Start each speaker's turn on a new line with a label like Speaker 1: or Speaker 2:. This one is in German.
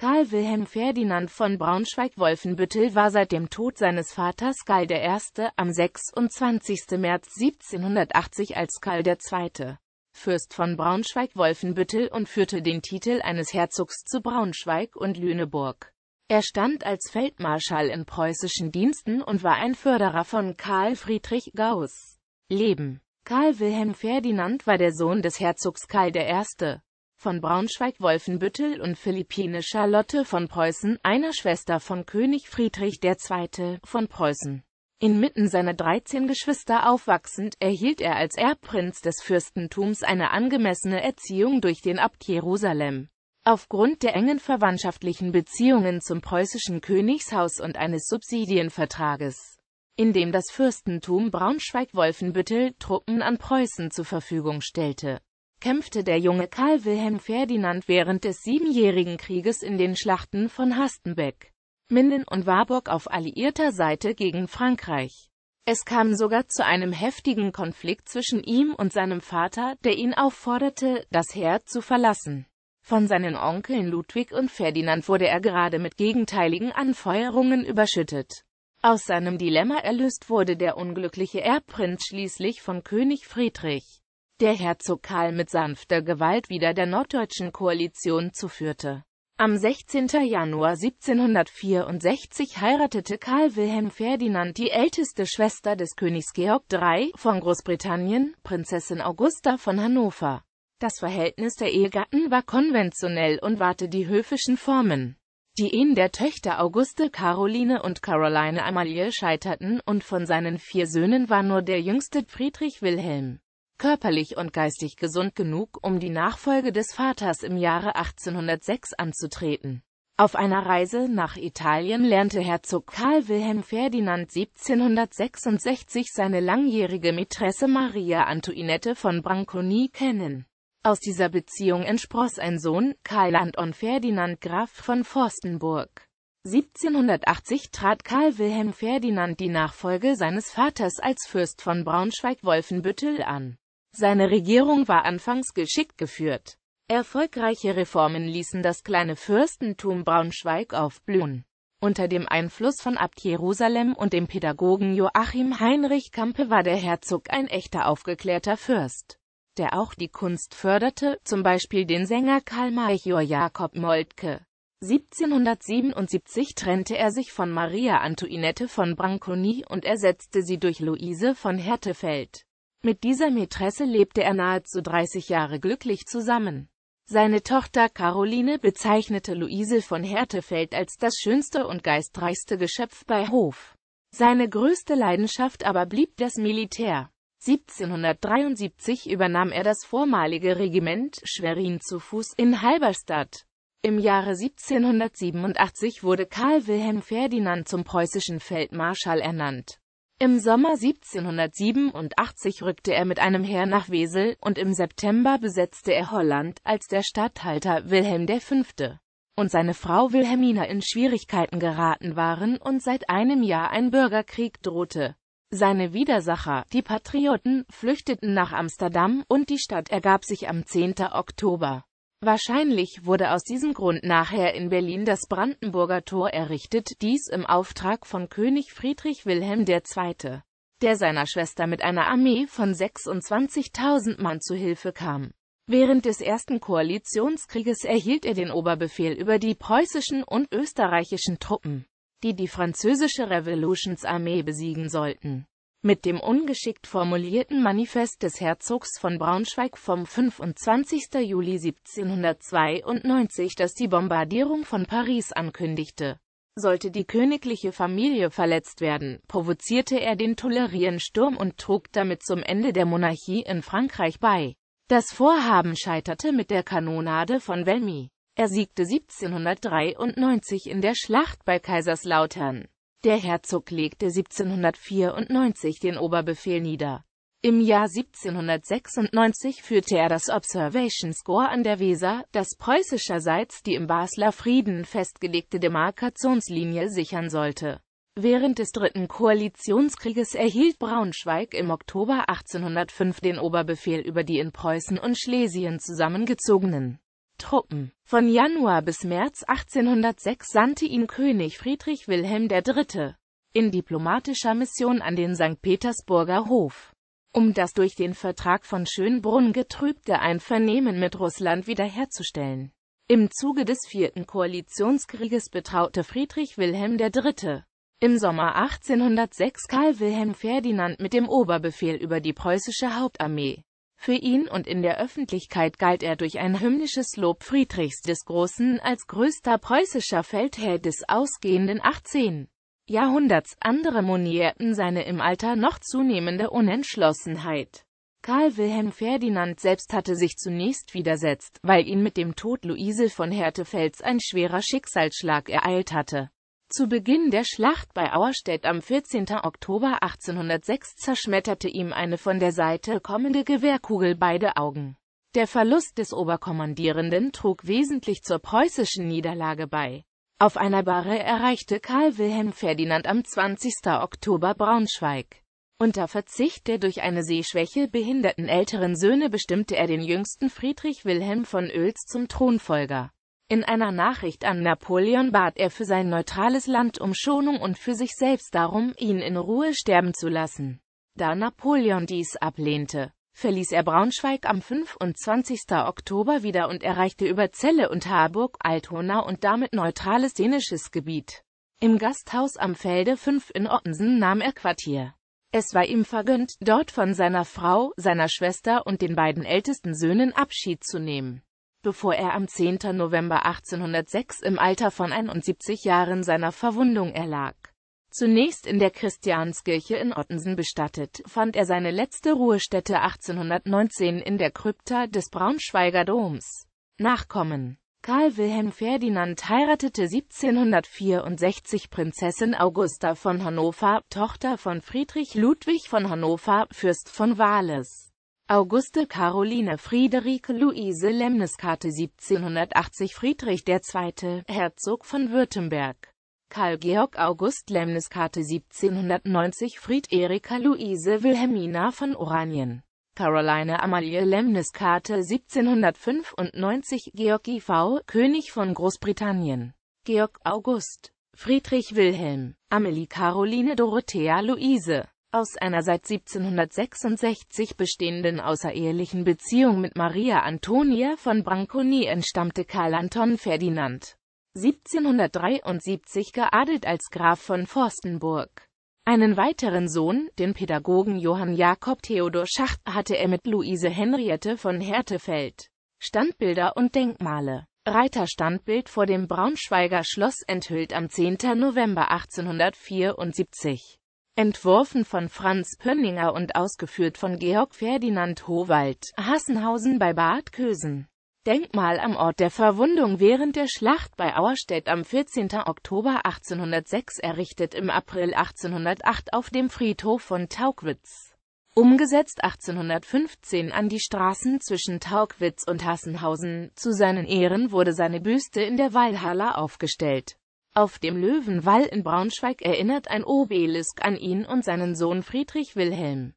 Speaker 1: Karl Wilhelm Ferdinand von Braunschweig-Wolfenbüttel war seit dem Tod seines Vaters Karl I. am 26. März 1780 als Karl II. Fürst von Braunschweig-Wolfenbüttel und führte den Titel eines Herzogs zu Braunschweig und Lüneburg. Er stand als Feldmarschall in preußischen Diensten und war ein Förderer von Karl Friedrich Gauß. Leben Karl Wilhelm Ferdinand war der Sohn des Herzogs Karl I von Braunschweig-Wolfenbüttel und Philippine Charlotte von Preußen, einer Schwester von König Friedrich II. von Preußen. Inmitten seiner 13 Geschwister aufwachsend, erhielt er als Erbprinz des Fürstentums eine angemessene Erziehung durch den Abt Jerusalem. Aufgrund der engen verwandtschaftlichen Beziehungen zum preußischen Königshaus und eines Subsidienvertrages, in dem das Fürstentum Braunschweig-Wolfenbüttel Truppen an Preußen zur Verfügung stellte, kämpfte der junge Karl Wilhelm Ferdinand während des Siebenjährigen Krieges in den Schlachten von Hastenbeck, Minden und Warburg auf alliierter Seite gegen Frankreich. Es kam sogar zu einem heftigen Konflikt zwischen ihm und seinem Vater, der ihn aufforderte, das Heer zu verlassen. Von seinen Onkeln Ludwig und Ferdinand wurde er gerade mit gegenteiligen Anfeuerungen überschüttet. Aus seinem Dilemma erlöst wurde der unglückliche Erbprinz schließlich von König Friedrich der Herzog Karl mit sanfter Gewalt wieder der norddeutschen Koalition zuführte. Am 16. Januar 1764 heiratete Karl Wilhelm Ferdinand die älteste Schwester des Königs Georg III. von Großbritannien, Prinzessin Augusta von Hannover. Das Verhältnis der Ehegatten war konventionell und wahrte die höfischen Formen. Die Ehen der Töchter Auguste Caroline und Caroline Amalie scheiterten und von seinen vier Söhnen war nur der jüngste Friedrich Wilhelm körperlich und geistig gesund genug, um die Nachfolge des Vaters im Jahre 1806 anzutreten. Auf einer Reise nach Italien lernte Herzog Karl Wilhelm Ferdinand 1766 seine langjährige Mätresse Maria Antoinette von Branconi kennen. Aus dieser Beziehung entspross ein Sohn, Karl Anton Ferdinand Graf von Forstenburg. 1780 trat Karl Wilhelm Ferdinand die Nachfolge seines Vaters als Fürst von Braunschweig-Wolfenbüttel an. Seine Regierung war anfangs geschickt geführt. Erfolgreiche Reformen ließen das kleine Fürstentum Braunschweig aufblühen. Unter dem Einfluss von Abt Jerusalem und dem Pädagogen Joachim Heinrich Kampe war der Herzog ein echter aufgeklärter Fürst, der auch die Kunst förderte, zum Beispiel den Sänger Karl Major Jakob Moltke. 1777 trennte er sich von Maria Antoinette von Branconi und ersetzte sie durch Luise von Hertefeld. Mit dieser Mätresse lebte er nahezu 30 Jahre glücklich zusammen. Seine Tochter Caroline bezeichnete Luise von Hertefeld als das schönste und geistreichste Geschöpf bei Hof. Seine größte Leidenschaft aber blieb das Militär. 1773 übernahm er das vormalige Regiment Schwerin zu Fuß in Halberstadt. Im Jahre 1787 wurde Karl Wilhelm Ferdinand zum preußischen Feldmarschall ernannt. Im Sommer 1787 rückte er mit einem Heer nach Wesel und im September besetzte er Holland, als der Statthalter Wilhelm V. und seine Frau Wilhelmina in Schwierigkeiten geraten waren und seit einem Jahr ein Bürgerkrieg drohte. Seine Widersacher, die Patrioten, flüchteten nach Amsterdam und die Stadt ergab sich am 10. Oktober. Wahrscheinlich wurde aus diesem Grund nachher in Berlin das Brandenburger Tor errichtet, dies im Auftrag von König Friedrich Wilhelm II., der seiner Schwester mit einer Armee von 26.000 Mann zu Hilfe kam. Während des Ersten Koalitionskrieges erhielt er den Oberbefehl über die preußischen und österreichischen Truppen, die die französische Revolutionsarmee besiegen sollten mit dem ungeschickt formulierten Manifest des Herzogs von Braunschweig vom 25. Juli 1792, das die Bombardierung von Paris ankündigte. Sollte die königliche Familie verletzt werden, provozierte er den Tolerien-Sturm und trug damit zum Ende der Monarchie in Frankreich bei. Das Vorhaben scheiterte mit der Kanonade von Velmy. Er siegte 1793 in der Schlacht bei Kaiserslautern. Der Herzog legte 1794 den Oberbefehl nieder. Im Jahr 1796 führte er das Observation Score an der Weser, das preußischerseits die im Basler Frieden festgelegte Demarkationslinie sichern sollte. Während des Dritten Koalitionskrieges erhielt Braunschweig im Oktober 1805 den Oberbefehl über die in Preußen und Schlesien zusammengezogenen Truppen. Von Januar bis März 1806 sandte ihn König Friedrich Wilhelm III. in diplomatischer Mission an den St. Petersburger Hof, um das durch den Vertrag von Schönbrunn getrübte Einvernehmen mit Russland wiederherzustellen. Im Zuge des Vierten Koalitionskrieges betraute Friedrich Wilhelm III. im Sommer 1806 Karl Wilhelm Ferdinand mit dem Oberbefehl über die preußische Hauptarmee. Für ihn und in der Öffentlichkeit galt er durch ein hymnisches Lob Friedrichs des Großen als größter preußischer Feldherr des ausgehenden 18. Jahrhunderts. Andere monierten seine im Alter noch zunehmende Unentschlossenheit. Karl Wilhelm Ferdinand selbst hatte sich zunächst widersetzt, weil ihn mit dem Tod Luise von Hertefels ein schwerer Schicksalsschlag ereilt hatte. Zu Beginn der Schlacht bei Auerstedt am 14. Oktober 1806 zerschmetterte ihm eine von der Seite kommende Gewehrkugel beide Augen. Der Verlust des Oberkommandierenden trug wesentlich zur preußischen Niederlage bei. Auf einer Barre erreichte Karl Wilhelm Ferdinand am 20. Oktober Braunschweig. Unter Verzicht der durch eine Sehschwäche behinderten älteren Söhne bestimmte er den jüngsten Friedrich Wilhelm von Oels zum Thronfolger. In einer Nachricht an Napoleon bat er für sein neutrales Land um Schonung und für sich selbst darum, ihn in Ruhe sterben zu lassen. Da Napoleon dies ablehnte, verließ er Braunschweig am 25. Oktober wieder und erreichte über Celle und Harburg, Altona und damit neutrales dänisches Gebiet. Im Gasthaus am Felde 5 in Ottensen nahm er Quartier. Es war ihm vergönnt, dort von seiner Frau, seiner Schwester und den beiden ältesten Söhnen Abschied zu nehmen bevor er am 10. November 1806 im Alter von 71 Jahren seiner Verwundung erlag. Zunächst in der Christianskirche in Ottensen bestattet, fand er seine letzte Ruhestätte 1819 in der Krypta des Braunschweiger Doms. Nachkommen Karl Wilhelm Ferdinand heiratete 1764 Prinzessin Augusta von Hannover, Tochter von Friedrich Ludwig von Hannover, Fürst von Wales. Auguste Caroline Friederike Luise Lemniskate 1780 Friedrich II., Herzog von Württemberg Karl Georg August Lemniskate 1790 Fried Erika Luise Wilhelmina von Oranien Caroline Amalie Lemniskate 1795 Georg IV. König von Großbritannien Georg August Friedrich Wilhelm Amelie Caroline Dorothea Luise aus einer seit 1766 bestehenden außerehelichen Beziehung mit Maria Antonia von Branconi entstammte Karl Anton Ferdinand 1773 geadelt als Graf von Forstenburg. Einen weiteren Sohn, den Pädagogen Johann Jakob Theodor Schacht, hatte er mit Luise Henriette von Hertefeld. Standbilder und Denkmale Reiterstandbild vor dem Braunschweiger Schloss enthüllt am 10. November 1874 entworfen von Franz Pönninger und ausgeführt von Georg Ferdinand Howald, Hassenhausen bei Bad Kösen. Denkmal am Ort der Verwundung während der Schlacht bei Auerstedt am 14. Oktober 1806 errichtet im April 1808 auf dem Friedhof von Taugwitz. Umgesetzt 1815 an die Straßen zwischen Taugwitz und Hassenhausen, zu seinen Ehren wurde seine Büste in der Walhalla aufgestellt. Auf dem Löwenwall in Braunschweig erinnert ein Obelisk an ihn und seinen Sohn Friedrich Wilhelm